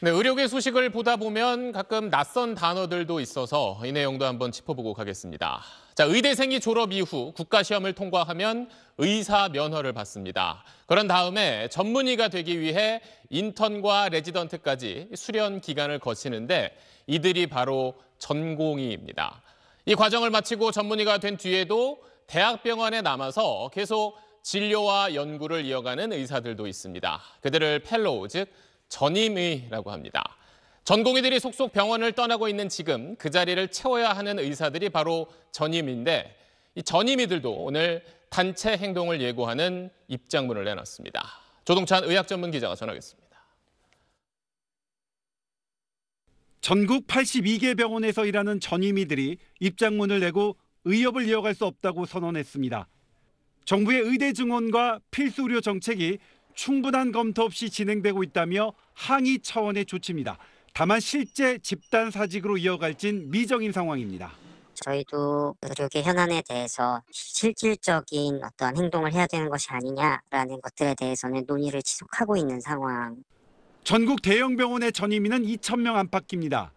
네, 의료계 소식을 보다 보면 가끔 낯선 단어들도 있어서 이 내용도 한번 짚어보고 가겠습니다. 자, 의대생이 졸업 이후 국가시험을 통과하면 의사 면허를 받습니다. 그런 다음에 전문의가 되기 위해 인턴과 레지던트까지 수련 기간을 거치는데 이들이 바로 전공의입니다. 이 과정을 마치고 전문의가 된 뒤에도 대학병원에 남아서 계속 진료와 연구를 이어가는 의사들도 있습니다. 그들을 펠로우, 즉 전임의라고 합니다. 전공의들이 속속 병원을 떠나고 있는 지금 그 자리를 채워야 하는 의사들이 바로 전임인데 이 전임의들도 오늘 단체 행동을 예고하는 입장문을 내놨습니다. 조동찬 의학전문 기자가 전하겠습니다. 전국 82개 병원에서 일하는 전임의들이 입장문을 내고 의협을 이어갈 수 없다고 선언했습니다. 정부의 의대 증원과 필수 의료 정책이 충분한 검토 없이 진행되고 있다며 항의 차원의 조치입니다. 다만 실제 집단 사직으로 이어갈진 미정인 상황입니다. 저희도 의료계 현안에 대해서 실질적인 어떤 행동을 해야 되는 것이 아니냐라는 것들에 대해서는 논의를 지속하고 있는 상황. 전국 대형 병원의 전임인은 2천 명 안팎입니다.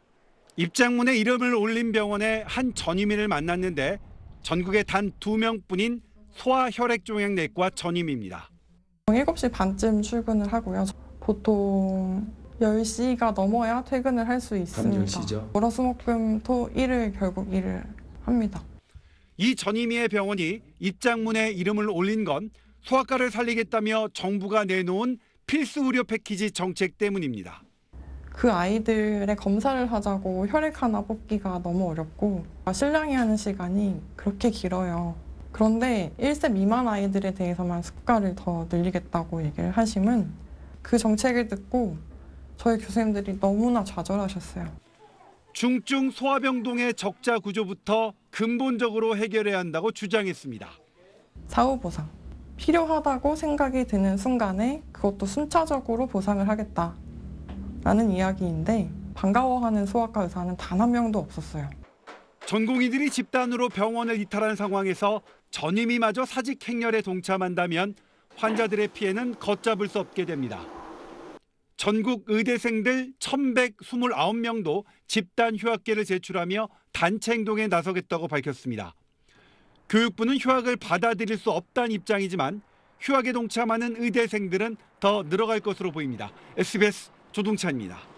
입장문에 이름을 올린 병원의 한전임인을 만났는데 전국에 단두 명뿐인 소아혈액종양내과 전임입니다. 7시 반쯤 출근을 하고요. 보통 10시가 넘어야 퇴근을 할 수 있습니다. 10시죠. 월화수목금 토 일을 결국 일을 합니다. 이전희의 병원이 입장문에 이름을 올린 건 소아과를 살리겠다며 정부가 내놓은 필수 의료 패키지 정책 때문입니다. 그 아이들의 검사를 하자고 혈액 하나 뽑기가 너무 어렵고 아, 신랑이 하는 시간이 그렇게 길어요. 그런데 1세 미만 아이들에 대해서만 습관을 더 늘리겠다고 얘기를 하시면그 정책을 듣고 저희 교수님들이 너무나 좌절하셨어요. 중증 소아병동의 적자 구조부터 근본적으로 해결해야 한다고 주장했습니다. 사후 보상. 필요하다고 생각이 드는 순간에 그것도 순차적으로 보상을 하겠다라는 이야기인데 반가워하는 소아과 의사는 단 한 명도 없었어요. 전공의들이 집단으로 병원을 이탈한 상황에서 전임이마저 사직 행렬에 동참한다면 환자들의 피해는 걷잡을 수 없게 됩니다. 전국 의대생들 1,129명도 집단 휴학계를 제출하며 단체 행동에 나서겠다고 밝혔습니다. 교육부는 휴학을 받아들일 수 없다는 입장이지만 휴학에 동참하는 의대생들은 더 늘어갈 것으로 보입니다. SBS 조동찬입니다.